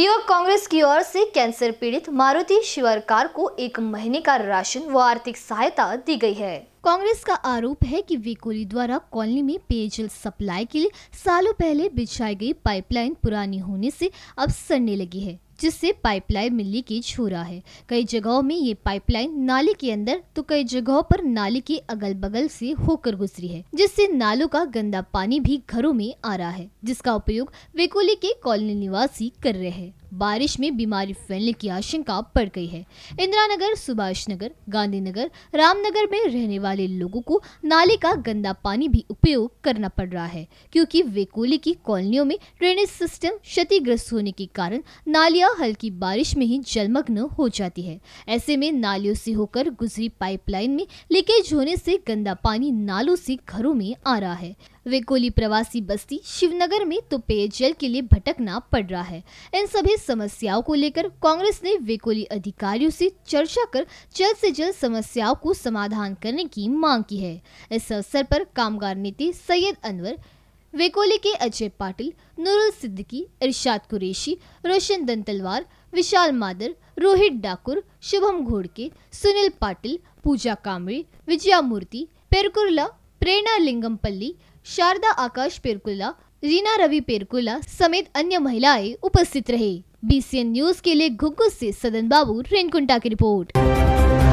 युवक कांग्रेस की ओर से कैंसर पीड़ित मारुति शिवरकार को एक महीने का राशन व आर्थिक सहायता दी गई है कांग्रेस का आरोप है कि वेकोली द्वारा कॉलोनी में पेयजल सप्लाई के लिए सालों पहले बिछाई गई पाइपलाइन पुरानी होने से अब सड़ने लगी है जिससे पाइपलाइन मिलने की रहा है कई जगहों में ये पाइपलाइन नाले के अंदर तो कई जगहों पर नाले के अगल बगल से होकर गुजरी है जिससे नालों का गंदा पानी भी घरों में आ रहा है जिसका उपयोग वेकोली के कॉलोनी निवासी कर रहे हैं बारिश में बीमारी फैलने की आशंका बढ़ गई है इंदिरा नगर सुभाष नगर गांधीनगर रामनगर में रहने वाले लोगों को नाले का गंदा पानी भी उपयोग करना पड़ रहा है क्योंकि वेकोली की कॉलोनियों में ड्रेनेज सिस्टम क्षतिग्रस्त होने के कारण नालियां हल्की बारिश में ही जलमग्न हो जाती है ऐसे में नालियों से होकर गुजरी पाइपलाइन में लीकेज होने से गंदा पानी नालों से घरों में आ रहा है वे कोली प्रवासी बस्ती शिवनगर में तो पेयजल के लिए भटकना पड़ रहा है इन सभी समस्याओं को लेकर कांग्रेस ने वेकोली अधिकारियों से चर्चा कर जल्द से जल्द समस्याओं को समाधान करने की मांग की है इस अवसर पर कामगार नेता सैयद अनवर वेकोली के अजय पाटिल नूरुल सिद्दीकी इरशाद कुरेशी रोशन दंतलवार विशाल मादर रोहित डाकुर शुभम घोड़के सुनील पाटिल पूजा कामरे विजया मूर्ति पेरकुरला प्रेरणा लिंगमपल्ली शारदा आकाश पेरकुल्ला रीना रवि पेरकुल्ला समेत अन्य महिलाएं उपस्थित रहे बीसीएन न्यूज के लिए घुग्गू ऐसी सदन बाबू रेनकुंटा की रिपोर्ट